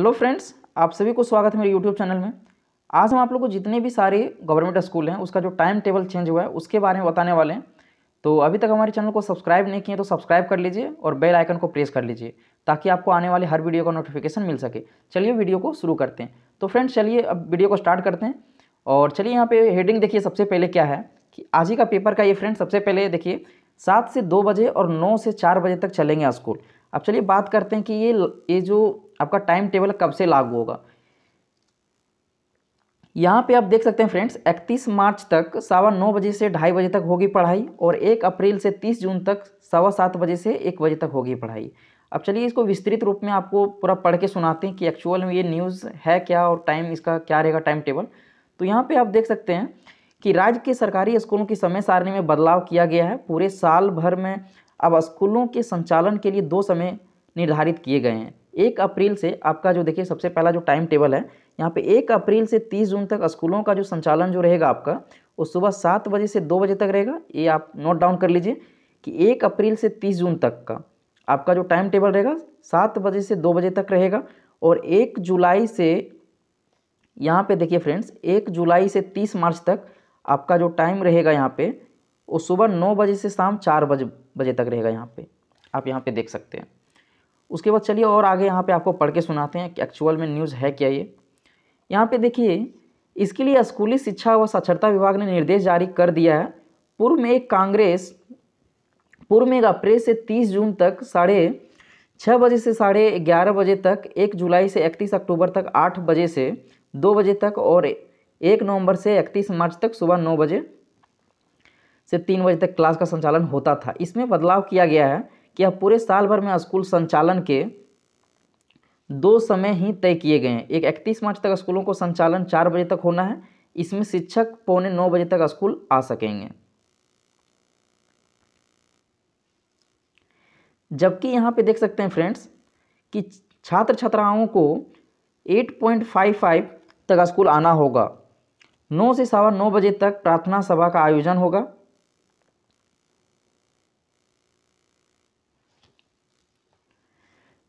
hello friends आप सभी को स्वागत है मेरे यूट्यूब चैनल में आज हम आप लोग को जितने भी सारे गवर्नमेंट स्कूल हैं उसका जो टाइम टेबल चेंज हुआ है उसके बारे में बताने वाले हैं तो अभी तक हमारे चैनल को सब्सक्राइब नहीं किए तो सब्सक्राइब कर लीजिए और बेल आइकन को प्रेस कर लीजिए ताकि आपको आने वाले हर वीडियो का नोटिफिकेशन मिल सके चलिए वीडियो को शुरू करते हैं तो फ्रेंड्स चलिए अब वीडियो को स्टार्ट करते हैं और चलिए यहाँ पर हेडिंग देखिए सबसे पहले क्या है कि आज ही का पेपर का ये फ्रेंड सबसे पहले देखिए सात से दो बजे और नौ से चार बजे तक चलेंगे स्कूल अब चलिए बात करते हैं कि ये ये जो आपका टाइम टेबल कब से लागू होगा यहाँ पे आप देख सकते हैं फ्रेंड्स 31 मार्च तक सवा नौ बजे से ढाई बजे तक होगी पढ़ाई और 1 अप्रैल से 30 जून तक सवा सात बजे से एक बजे तक होगी पढ़ाई अब चलिए इसको विस्तृत रूप में आपको पूरा पढ़ के सुनाते हैं कि एक्चुअल में ये न्यूज़ है क्या और टाइम इसका क्या रहेगा टाइम टेबल तो यहाँ पे आप देख सकते हैं कि राज्य के सरकारी स्कूलों की समय सारणी में बदलाव किया गया है पूरे साल भर में अब स्कूलों के संचालन के लिए दो समय निर्धारित किए गए हैं एक अप्रैल से आपका जो देखिए सबसे पहला जो टाइम टेबल है यहाँ पे एक अप्रैल से तीस जून तक स्कूलों का जो संचालन जो रहेगा आपका वो सुबह सात बजे से दो बजे तक रहेगा ये आप नोट डाउन कर लीजिए कि एक अप्रैल से तीस जून तक का आपका जो टाइम टेबल रहेगा सात बजे से दो बजे तक रहेगा और एक जुलाई से यहाँ पे देखिए फ्रेंड्स एक जुलाई से तीस मार्च तक आपका जो टाइम रहेगा यहाँ पे वो सुबह नौ बजे से शाम चार बजे बजे तक रहेगा यहाँ पे आप यहाँ पे देख सकते हैं उसके बाद चलिए और आगे यहाँ पे आपको पढ़ के सुनाते हैं कि एक्चुअल में न्यूज़ है क्या ये यहाँ पे देखिए इसके लिए स्कूली शिक्षा व साक्षरता विभाग ने निर्देश जारी कर दिया है पूर्व में एक कांग्रेस पूर्व में एक अप्रैल से तीस जून तक साढ़े छः बजे से साढ़े ग्यारह बजे तक एक जुलाई से इकतीस अक्टूबर तक आठ बजे से दो बजे तक और एक नवंबर से इकतीस मार्च तक सुबह नौ बजे से तीन बजे तक क्लास का संचालन होता था इसमें बदलाव किया गया है कि अब पूरे साल भर में स्कूल संचालन के दो समय ही तय किए गए हैं एक इकतीस मार्च तक स्कूलों को संचालन चार बजे तक होना है इसमें शिक्षक पौने नौ बजे तक स्कूल आ सकेंगे जबकि यहाँ पे देख सकते हैं फ्रेंड्स कि छात्र छात्राओं को 8.55 तक स्कूल आना होगा नौ से सवा नौ बजे तक प्रार्थना सभा का आयोजन होगा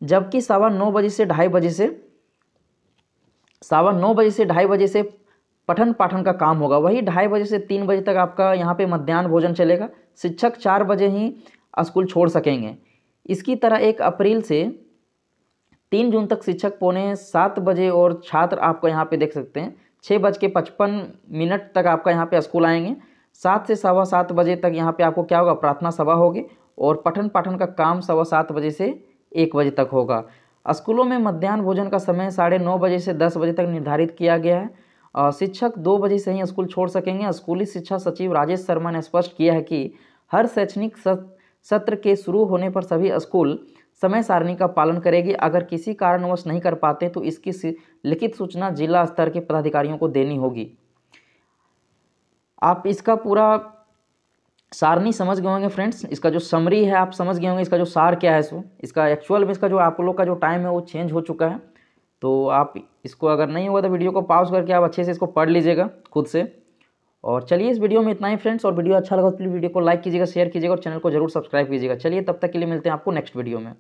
जबकि सवा नौ बजे से ढाई बजे से सवा नौ बजे से ढाई बजे से पठन पाठन का काम होगा वही ढाई बजे से तीन बजे तक आपका यहाँ पे मध्यान्ह भोजन चलेगा शिक्षक चार बजे ही स्कूल छोड़ सकेंगे इसकी तरह एक अप्रैल से तीन जून तक शिक्षक पौने सात बजे और छात्र आपका यहाँ पे देख सकते हैं छः बज के पचपन मिनट तक आपका यहाँ पे स्कूल आएंगे सात से सवा सात बजे तक यहाँ पे आपको क्या होगा प्रार्थना सभा होगी और पठन पाठन का काम सवा सात बजे से एक बजे तक होगा स्कूलों में मध्यान्ह भोजन का समय साढ़े नौ बजे से दस बजे तक निर्धारित किया गया है शिक्षक दो बजे से ही स्कूल छोड़ सकेंगे स्कूली शिक्षा सचिव राजेश शर्मा ने स्पष्ट किया है कि हर शैक्षणिक सत्र के शुरू होने पर सभी स्कूल समय सारणी का पालन करेगी अगर किसी कारणवश नहीं कर पाते तो इसकी लिखित सूचना जिला स्तर के पदाधिकारियों को देनी होगी आप इसका पूरा सारनी समझ गए होंगे फ्रेंड्स इसका जो समरी है आप समझ गए होंगे इसका जो सार क्या है सो इसका एक्चुअल में इसका जो आप लोग का जो टाइम है वो चेंज हो चुका है तो आप इसको अगर नहीं होगा तो वीडियो को पॉज करके आप अच्छे से इसको पढ़ लीजिएगा खुद से और चलिए इस वीडियो में इतना ही फ्रेंड्स और वीडियो अच्छा लगा तो प्लीज़ वीडियो को लाइक कीजिएगा शेयर कीजिएगा और चैनल को जरूर सब्सक्राइब कीजिएगा चलिए तब तक के लिए मिलते हैं आपको नेक्स्ट वीडियो में